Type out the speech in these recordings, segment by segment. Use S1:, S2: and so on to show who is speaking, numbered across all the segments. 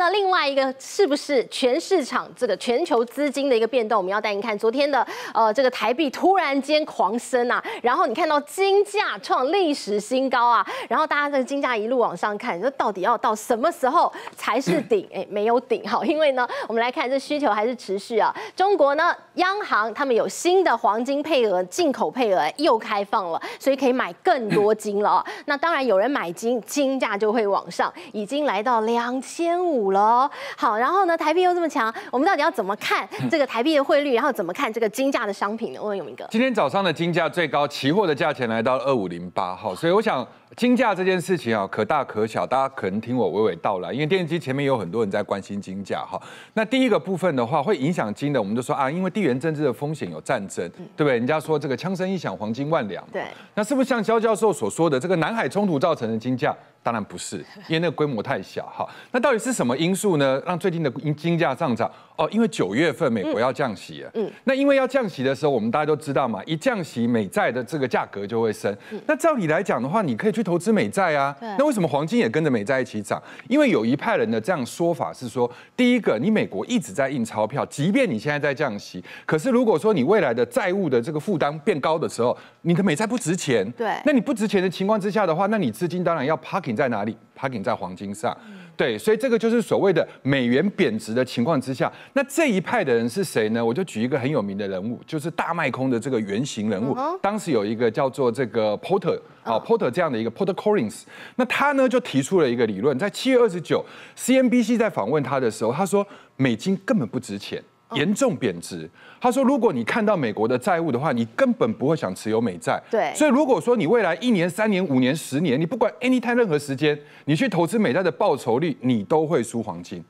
S1: 那另外一个是不是全市场这个全球资金的一个变动？我们要带您看昨天的呃这个台币突然间狂升啊，然后你看到金价创历史新高啊，然后大家这个金价一路往上看，这到底要到什么时候才是顶？哎，没有顶好，因为呢我们来看这需求还是持续啊。中国呢央行他们有新的黄金配额进口配额又开放了，所以可以买更多金了。啊。那当然有人买金，金价就会往上，已经来到两千五。了，好，然后呢，台币又这么强，我们到底要怎么看这个台币的汇率，然后怎么看这个金价的商品呢？问问永明哥。今天早上的金价最高期货的价钱来到二五零八，好，所以我想。金价这件事情啊，可大可小，大家可能听我娓娓道来。因为电视机前面有很多人在关心金价哈。那第一个部分的话，会影响金的，我们就说啊，因为地缘政治的风险有战争，对不对？人家说这个枪声一响，黄金万两。对。那是不是像肖教授所说的这个南海冲突造成的金价？当然不是，因为那个规模太小哈。那到底是什么因素呢？让最近的金金价上涨？哦，因为九月份美国要降息，嗯，那因为要降息的时候，我们大家都知道嘛，一降息美债的这个价格就会升。那照理来讲的话，你可以去投资美债啊。那为什么黄金也跟着美债一起涨？因为有一派人的这样说法是说，第一个，你美国一直在印钞票，即便你现在在降息，可是如果说你未来的债务的这个负担变高的时候，你的美债不值钱，对，那你不值钱的情况之下的话，那你资金当然要 parking 在哪里？他 a c k i n g 在黄金上，对，所以这个就是所谓的美元贬值的情况之下，那这一派的人是谁呢？我就举一个很有名的人物，就是大卖空的这个原型人物，当时有一个叫做这个 Porter 啊 Porter 这样的一个 Porter Collins，那他呢就提出了一个理论，在七月二十九，CNBC 在访问他的时候，他说美金根本不值钱。严重贬值。他说：“如果你看到美国的债务的话，你根本不会想持有美债。”对。所以，如果说你未来一年、三年、五年、十年，你不管 any time 任何时间，你去投资美债的报酬率，你都会输黄金。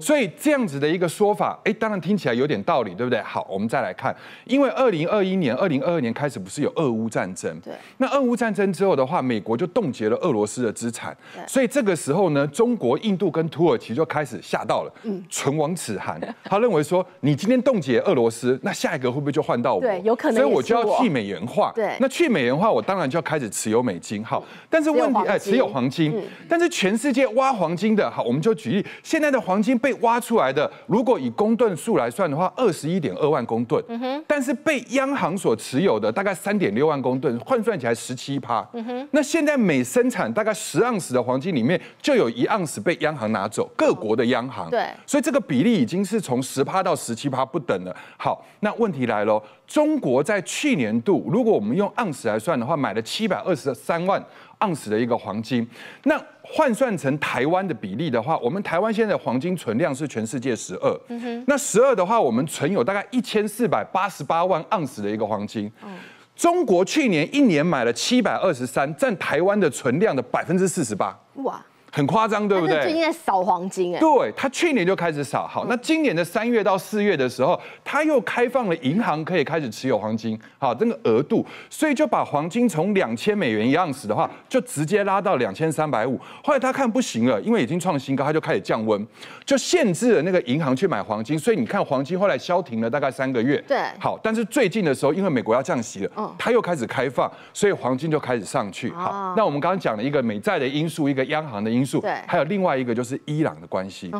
S1: 所以这样子的一个说法，哎，当然听起来有点道理，对不对？好，我们再来看，因为二零二一年、二零二二年开始，不是有俄乌战争？对。那俄乌战争之后的话，美国就冻结了俄罗斯的资产。所以这个时候呢，中国、印度跟土耳其就开始吓到了。嗯。唇亡齿寒，他认为说。你今天冻结俄罗斯，那下一个会不会就换到我？对，有可能。所以我就要去美元化。对。那去美元化，我当然就要开始持有美金。好，但是问题，哎，持有黄金。但是全世界挖黄金的，好，我们就举例，现在的黄金被挖出来的，如果以公吨数来算的话，二十一点二万公吨。嗯哼。但是被央行所持有的大概三点六万公吨，换算起来十七趴。嗯哼。那现在每生产大概十盎司的黄金里面，就有一盎司被央行拿走，各国的央行。对。所以这个比例已经是从十趴到十。七葩不等了。好，那问题来了，中国在去年度，如果我们用盎司来算的话，买了七百二十三万盎司的一个黄金。那换算成台湾的比例的话，我们台湾现在的黄金存量是全世界十二。嗯那十二的话，我们存有大概一千四百八十八万盎司的一个黄金。嗯。中国去年一年买了七百二十三，占台湾的存量的百分之四十八。哇。很夸张，对不对？最近在扫黄金。对他去年就开始扫，好，那今年的三月到四月的时候，他又开放了银行可以开始持有黄金，好，那个额度，所以就把黄金从两千美元一样时的话，就直接拉到两千三百五。后来他看不行了，因为已经创新高，他就开始降温，就限制了那个银行去买黄金。所以你看，黄金后来消停了大概三个月，对，好，但是最近的时候，因为美国要降息了，他又开始开放，所以黄金就开始上去。好，那我们刚刚讲了一个美债的因素，一个央行的因。对，还有另外一个就是伊朗的关系。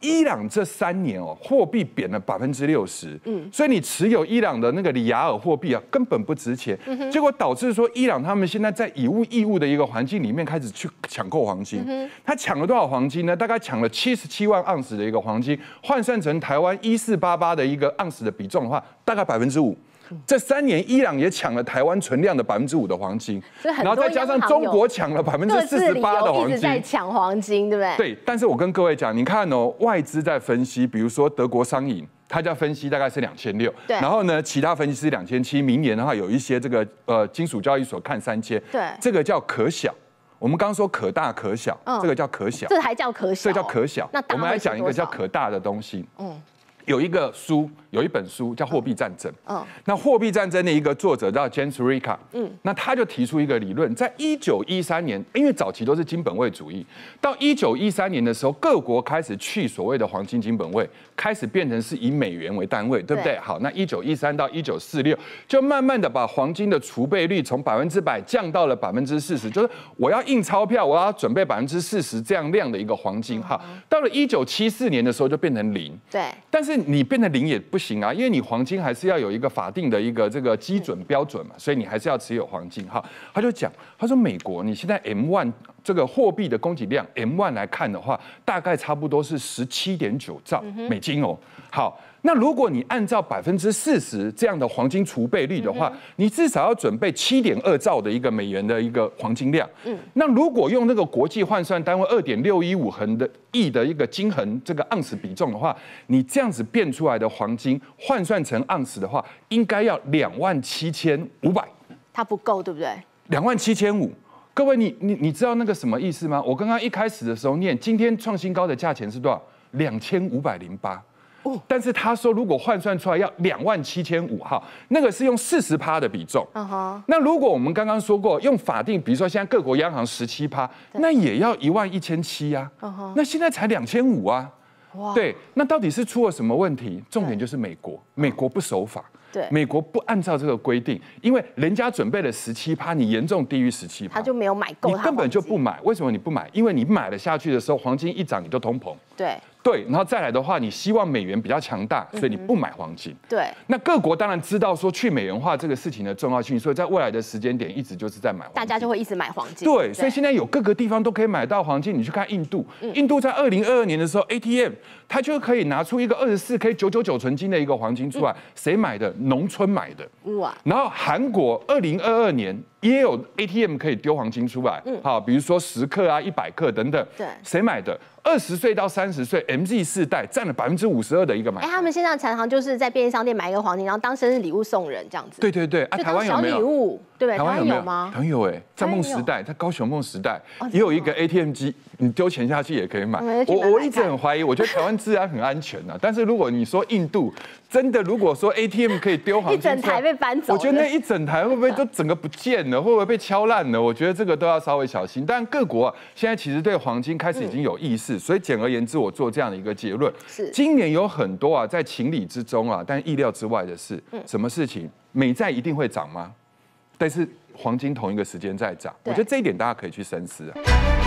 S1: 伊朗这三年哦，货币贬了百分之六十，嗯，所以你持有伊朗的那个里亚尔货币啊，根本不值钱，结果导致说伊朗他们现在在以物易物的一个环境里面开始去抢购黄金。他抢了多少黄金呢？大概抢了七十七万盎司的一个黄金，换算成台湾一四八八的一个盎司的比重的话，大概百分之五。这三年，伊朗也抢了台湾存量的百分之五的黄金，然后再加上中国抢了百分之四十八的黄金，抢黄金对不对？对。但是我跟各位讲，你看哦，外资在分析，比如说德国商银，它叫分析大概是两千六，然后呢，其他分析师两千七，明年的话有一些这个呃金属交易所看三千，对。这个叫可小，我们刚说可大可小，这个叫可小。这还叫可小？这叫可小？那我们来讲一个叫可大的东西。嗯。有一个书，有一本书叫《货币战争》。嗯，那《货币战争》的一个作者叫 Jens r i c a 嗯，那他就提出一个理论，在一九一三年，因为早期都是金本位主义，到一九一三年的时候，各国开始去所谓的黄金金本位，开始变成是以美元为单位，对不对？好，那一九一三到一九四六，就慢慢的把黄金的储备率从百分之百降到了百分之四十，就是我要印钞票，我要准备百分之四十这样量的一个黄金。哈，到了一九七四年的时候，就变成零。对，但是。你变得零也不行啊，因为你黄金还是要有一个法定的一个这个基准标准嘛，所以你还是要持有黄金哈。他就讲，他说美国，你现在 M one。这个货币的供给量 M1 来看的话，大概差不多是十七点九兆美金哦。好，那如果你按照百分之四十这样的黄金储备率的话，你至少要准备七点二兆的一个美元的一个黄金量。嗯，那如果用那个国际换算单位二点六一五恒的亿的一个金恒这个盎司比重的话，你这样子变出来的黄金换算成盎司的话，应该要两万七千五百。它不够，对不对？两万七千五。各位，你你你知道那个什么意思吗？我刚刚一开始的时候念，今天创新高的价钱是多少？两千五百零八。哦。但是他说如果换算出来要两万七千五，哈，那个是用四十趴的比重。那如果我们刚刚说过用法定，比如说现在各国央行十七趴，那也要一万一千七呀。那现在才两千五啊。哇。对，那到底是出了什么问题？重点就是美国，美国不守法。美国不按照这个规定，因为人家准备了十七趴，你严重低于十七趴，他就没有买够，你根本就不买。为什么你不买？因为你买了下去的时候，黄金一涨你就通膨。对。对，然后再来的话，你希望美元比较强大，所以你不买黄金。对，那各国当然知道说去美元化这个事情的重要性，所以在未来的时间点一直就是在买。大家就会一直买黄金。对，所以现在有各个地方都可以买到黄金。你去看印度，印度在二零二二年的时候，ATM 它就可以拿出一个二十四 K 九九九纯金的一个黄金出来，谁买的？农村买的。哇！然后韩国二零二二年。也有 ATM 可以丢黄金出来，好，比如说十克啊、一百克等等。对，谁买的？二十岁到三十岁，MG 四代占了百分之五十二的一个买。哎，他们现在常常就是在便利商店买一个黄金，然后当生日礼物送人这样子。对对对，就有？小礼物。对，台湾有吗？有哎，在梦时代，在高雄梦时代也有一个 ATM 机，你丢钱下去也可以买。我我一直很怀疑，我觉得台湾自然很安全呐。但是如果你说印度，真的如果说 ATM 可以丢黄金，一整台被搬走，我觉得那一整台会不会都整个不见了？会不会被敲烂了？我觉得这个都要稍微小心。但各国现在其实对黄金开始已经有意识，所以简而言之，我做这样的一个结论：是今年有很多啊，在情理之中啊，但意料之外的事。嗯，什么事情？美债一定会涨吗？但是黄金同一个时间在涨，我觉得这一点大家可以去深思啊。